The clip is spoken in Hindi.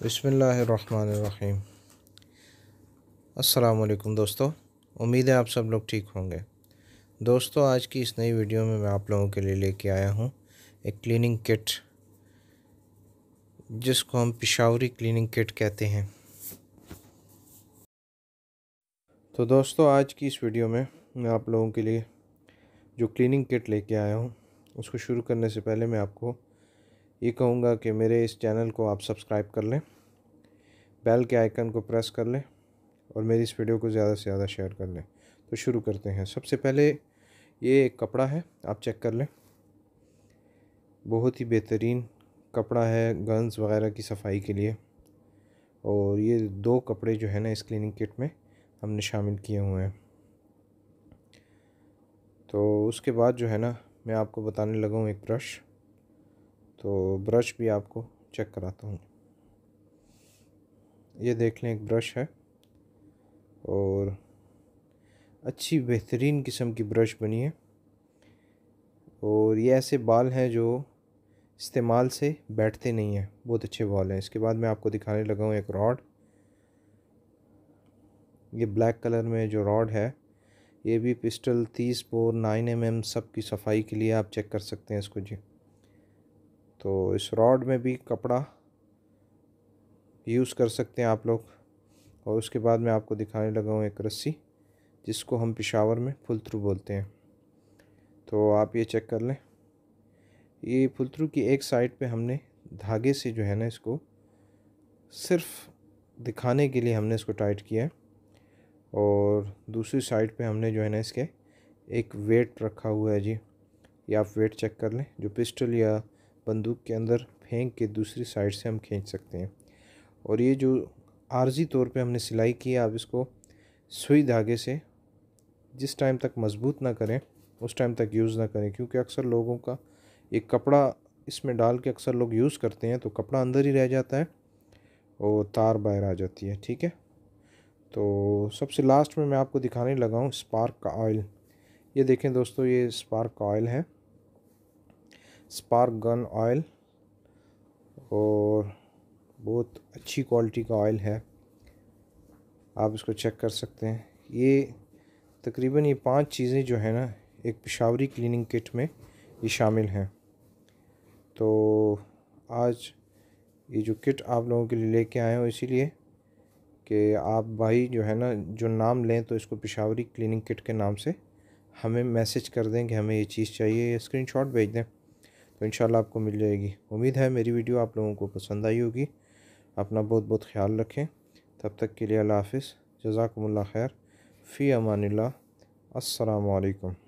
बसमीम अस्सलाम दोस्तों उम्मीद है आप सब लोग ठीक होंगे दोस्तों आज की इस नई वीडियो में मैं आप लोगों के लिए लेके आया हूँ एक क्लीनिंग किट जिसको हम पिशावरी क्लीनिंग किट कहते हैं तो दोस्तों आज की इस वीडियो में मैं आप लोगों के लिए जो क्लीनिंग किट लेके आया हूँ उसको शुरू करने से पहले मैं आपको ये कहूँगा कि मेरे इस चैनल को आप सब्सक्राइब कर लें बेल के आइकन को प्रेस कर लें और मेरी इस वीडियो को ज़्यादा से ज़्यादा शेयर कर लें तो शुरू करते हैं सबसे पहले ये एक कपड़ा है आप चेक कर लें बहुत ही बेहतरीन कपड़ा है गन्स वगैरह की सफाई के लिए और ये दो कपड़े जो है ना इस क्लीनिंग किट में हमने शामिल किए हुए हैं तो उसके बाद जो है ना मैं आपको बताने लगा हूँ एक ब्रश तो ब्रश भी आपको चेक कराता हूँ ये देख लें एक ब्रश है और अच्छी बेहतरीन किस्म की ब्रश बनी है और ये ऐसे बाल हैं जो इस्तेमाल से बैठते नहीं हैं बहुत अच्छे बाल हैं इसके बाद मैं आपको दिखाने लगा हूँ एक रॉड ये ब्लैक कलर में जो रॉड है ये भी पिस्टल तीस बोर नाइन एम एम सब की सफाई के लिए आप चेक कर सकते हैं इसको जी तो इस रॉड में भी कपड़ा यूज़ कर सकते हैं आप लोग और उसके बाद मैं आपको दिखाने लगा हूँ एक रस्सी जिसको हम पिशावर में फुल थ्रू बोलते हैं तो आप ये चेक कर लें ये फुल थ्रू की एक साइड पे हमने धागे से जो है ना इसको सिर्फ दिखाने के लिए हमने इसको टाइट किया है और दूसरी साइड पे हमने जो है ना इसके एक वेट रखा हुआ है जी ये आप वेट चेक कर लें जो पिस्टल या बंदूक के अंदर फेंक के दूसरी साइड से हम खींच सकते हैं और ये जो आर्जी तौर पे हमने सिलाई की है आप इसको सुई धागे से जिस टाइम तक मज़बूत ना करें उस टाइम तक यूज़ ना करें क्योंकि अक्सर लोगों का एक कपड़ा इसमें डाल के अक्सर लोग यूज़ करते हैं तो कपड़ा अंदर ही रह जाता है और तार बाहर आ जाती है ठीक है तो सबसे लास्ट में मैं आपको दिखाने लगा हूँ स्पार्क का ऑयल ये देखें दोस्तों ये स्पार्क का ऑयल है स्पार्क गन ऑयल और बहुत अच्छी क्वालिटी का ऑयल है आप इसको चेक कर सकते हैं ये तकरीबन ये पांच चीज़ें जो है ना एक पिशावरी क्लीनिंग किट में ये शामिल हैं तो आज ये जो किट आप लोगों के लिए लेके आए हो इसीलिए कि आप भाई जो है ना जो नाम लें तो इसको पिशावरी क्लीनिंग किट के नाम से हमें मैसेज कर दें कि हमें ये चीज़ चाहिए स्क्रीनशॉट भेज दें तो इन आपको मिल जाएगी उम्मीद है मेरी वीडियो आप लोगों को पसंद आई होगी अपना बहुत बहुत ख्याल रखें तब तक के लिए अल्लाह हाफ़ जजाकमल्ला खैर फ़ी अमान अल्लाम